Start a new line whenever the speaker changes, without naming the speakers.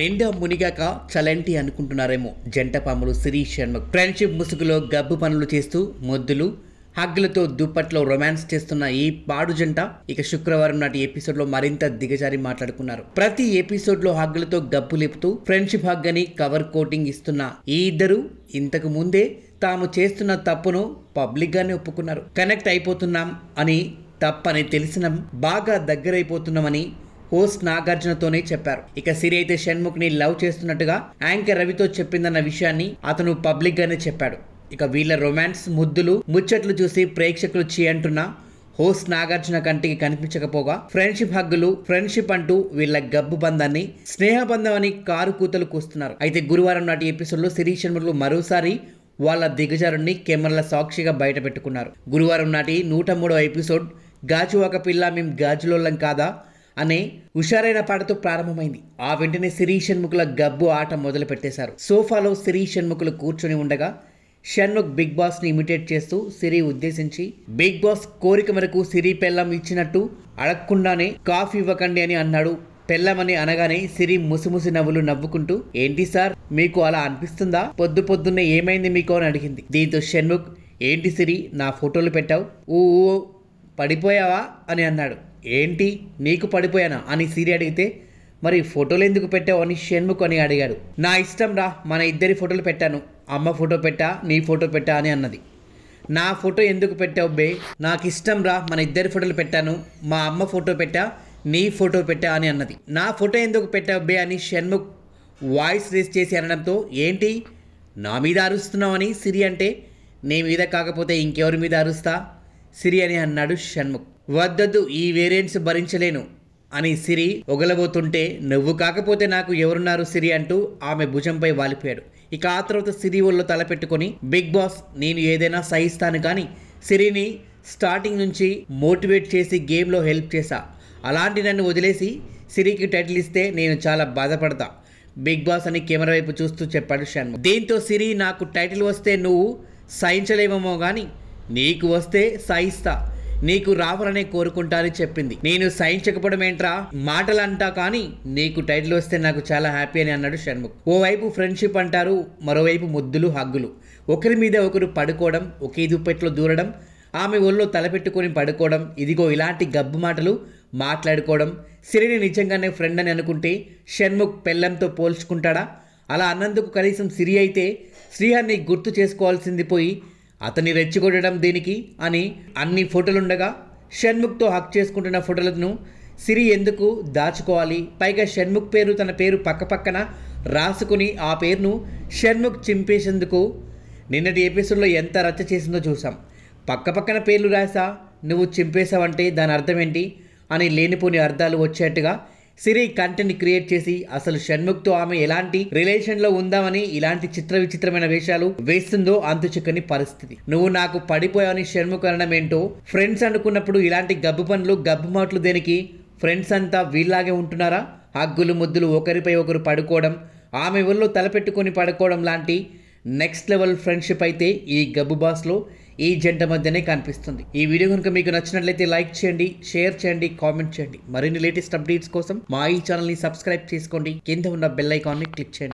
నిండా మునిగాక చలంటి అనుకుంటున్నారేమో జంట పాములు శిరీష్ శర్మ ఫ్రెండ్షిప్ ముసుగులో గబ్బు పనులు చేస్తూ మొద్దులు హగ్గులతో దుప్పట్లో రొమాన్స్ చేస్తున్న ఈ పాడు జంట ఇక శుక్రవారం నాటి ఎపిసోడ్లో మరింత దిగజారి మాట్లాడుకున్నారు ప్రతి ఎపిసోడ్లో హగ్గులతో గబ్బు లేపుతూ ఫ్రెండ్షిప్ హగ్ అని కవర్ కోటింగ్ ఇస్తున్న ఈ ఇద్దరు ఇంతకు ముందే తాము చేస్తున్న తప్పును పబ్లిక్గానే ఒప్పుకున్నారు కనెక్ట్ అయిపోతున్నాం అని తప్పని తెలిసిన బాగా దగ్గరైపోతున్నామని హోస్ట్ నాగార్జునతోనే చెప్పారు ఇక సిరి అయితే షణ్ముఖ్ ని లవ్ చేస్తున్నట్టుగా యాంకర్ రవితో చెప్పిందన్న విషయాన్ని అతను పబ్లిక్ గానే చెప్పాడు ఇక వీళ్ళ రొమాన్స్ ముద్దులు ముచ్చట్లు చూసి ప్రేక్షకులు చీ అంటున్నా హోస్ట్ నాగార్జున కంటికి కనిపించకపోగా ఫ్రెండ్షిప్ హగ్గులు ఫ్రెండ్షిప్ అంటూ వీళ్ళ గబ్బు బంధాన్ని స్నేహబంధం అని కారు కూతలు కూస్తున్నారు అయితే గురువారం నాటి ఎపిసోడ్లో సిరి షణ్ముఖులు మరోసారి వాళ్ళ దిగజారుణ్ణి కెమెరాల సాక్షిగా బయటపెట్టుకున్నారు గురువారం నాటి నూట మూడవ ఎపిసోడ్ గాజు ఒక పిల్ల మేం గాజులోళ్ళం కాదా అనే హుషారైన పాటతో ప్రారంభమైంది ఆ వెంటనే సిరీ షణ్ముఖుల గబ్బు ఆట మొదలు పెట్టేశారు సోఫాలో సిరీ షణ్ముఖులు కూర్చొని ఉండగా షణ్ముఖ్ బిగ్ బాస్ని ఇమిటేట్ చేస్తూ సిరి ఉద్దేశించి బిగ్ బాస్ కోరిక మేరకు సిరి పెళ్ళం ఇచ్చినట్టు అడగకుండానే కాఫీ ఇవ్వకండి అని అన్నాడు పెళ్ళమని అనగానే సిరి ముసిముసి నవ్వులు నవ్వుకుంటూ ఏంటి సార్ మీకు అలా అనిపిస్తుందా పొద్దు పొద్దున్నే ఏమైంది మీకు అని అడిగింది దీంతో షణ్ముఖ్ ఏంటి సిరి నా ఫోటోలు పెట్టావు ఊ పడిపోయావా అని అన్నాడు ఏంటి నీకు పడిపోయానా అని సిరి అడిగితే మరి ఫోటోలు ఎందుకు పెట్టావు అని షణ్ముఖ్ అని అడిగాడు నా ఇష్టం రా మన ఇద్దరి ఫోటోలు పెట్టాను అమ్మ ఫోటో పెట్టా నీ ఫోటో పెట్టా అని అన్నది నా ఫోటో ఎందుకు పెట్టావు బే నాకు ఇష్టం రా మన ఇద్దరి ఫోటోలు పెట్టాను మా అమ్మ ఫోటో పెట్టా నీ ఫోటో పెట్టా అని అన్నది నా ఫోటో ఎందుకు పెట్టావు బే అని షణ్ముఖ్ వాయిస్ రేస్ చేసి అనడంతో ఏంటి నా మీద అరుస్తున్నావని సిరి అంటే నీ మీద కాకపోతే ఇంకెవరి మీద అరుస్తా సిరి అని అన్నాడు షణ్ముఖ్ వద్దద్దు ఈ వేరియంట్స్ భరించలేను అని సిరి ఒగలబోతుంటే నువ్వు కాకపోతే నాకు ఎవరున్నారు సిరి అంటూ ఆమె భుజంపై వాలిపోయాడు ఇక ఆ తర్వాత సిరి ఒళ్ళు తలపెట్టుకొని బిగ్ బాస్ నేను ఏదైనా సహిస్తాను కానీ సిరిని స్టార్టింగ్ నుంచి మోటివేట్ చేసి గేమ్లో హెల్ప్ చేశా అలాంటి నన్ను వదిలేసి సిరికి టైటిల్ ఇస్తే నేను చాలా బాధపడతా బిగ్ బాస్ అని కెమెరా వైపు చూస్తూ చెప్పాడు షణ్ముఖ్ దీంతో సిరి నాకు టైటిల్ వస్తే నువ్వు సహించలేమేమో కానీ నీకు వస్తే సహిస్తా నీకు రావాలనే కోరుకుంటానని చెప్పింది నేను సహించకపోవడం ఏంట్రా మాటలంటా కానీ నీకు టైటిల్ వస్తే నాకు చాలా హ్యాపీ అని అన్నాడు షణ్ముఖ్ ఓవైపు ఫ్రెండ్షిప్ అంటారు మరోవైపు ముద్దులు హగ్గులు ఒకరి మీద ఒకరు పడుకోవడం ఒకే దుప్పెట్లో దూరడం ఆమె ఒళ్ళో తలపెట్టుకొని పడుకోవడం ఇదిగో ఇలాంటి గబ్బు మాటలు మాట్లాడుకోవడం సిరిని నిజంగానే ఫ్రెండ్ అని అనుకుంటే షణ్ముఖ్ పెళ్ళంతో పోల్చుకుంటాడా అలా అన్నందుకు కనీసం సిరి అయితే శ్రీహర్ని గుర్తు చేసుకోవాల్సింది పోయి అతని రెచ్చగొట్టడం దేనికి అని అన్ని ఫోటోలుండగా షణ్ముఖ్తో హక్ చేసుకుంటున్న ఫోటోలను సిరి ఎందుకు దాచుకోవాలి పైగా షణ్ముఖ్ పేరు తన పేరు పక్కపక్కన రాసుకుని ఆ పేరును షణ్ముఖ్ చింపేసేందుకు నిన్నటి ఎపిసోడ్లో ఎంత రచ్చ చేసిందో చూసాం పక్కపక్కన పేర్లు రాసా నువ్వు చింపేశావంటే దాని అర్థం ఏంటి అని లేనిపోని అర్థాలు వచ్చేట్టుగా సిరి కంటెంట్ క్రియేట్ చేసి అసలు షణ్ముఖ్ తో ఆమె ఎలాంటి రిలేషన్ లో ఉందామని ఇలాంటి చిత్ర విచిత్రమైన వేషాలు వేస్తుందో అంతు చిక్కని పరిస్థితి నువ్వు నాకు పడిపోయావని షణ్ముఖ్ అనడం ఏంటో ఫ్రెండ్స్ అనుకున్నప్పుడు ఇలాంటి గబ్బు పనులు గబ్బు మాటలు దేనికి ఫ్రెండ్స్ అంతా వీళ్ళలాగే ఉంటున్నారా హగ్గులు ముద్దులు ఒకరిపై ఒకరు పడుకోవడం ఆమె ఒళ్ళు తలపెట్టుకొని పడుకోవడం లాంటి నెక్స్ట్ లెవెల్ ఫ్రెండ్షిప్ అయితే ఈ గబ్బు బాస్లో ఈ జంట మధ్యనే కనిపిస్తుంది ఈ వీడియో కనుక మీకు నచ్చినట్లయితే లైక్ చేయండి షేర్ చేయండి కామెంట్ చేయండి మరిన్ని లేటెస్ట్ అప్డేట్స్ కోసం మా ఈ ఛానల్ని సబ్స్క్రైబ్ చేసుకోండి కింద ఉన్న బెల్ ఐకాన్ని క్లిక్ చేయండి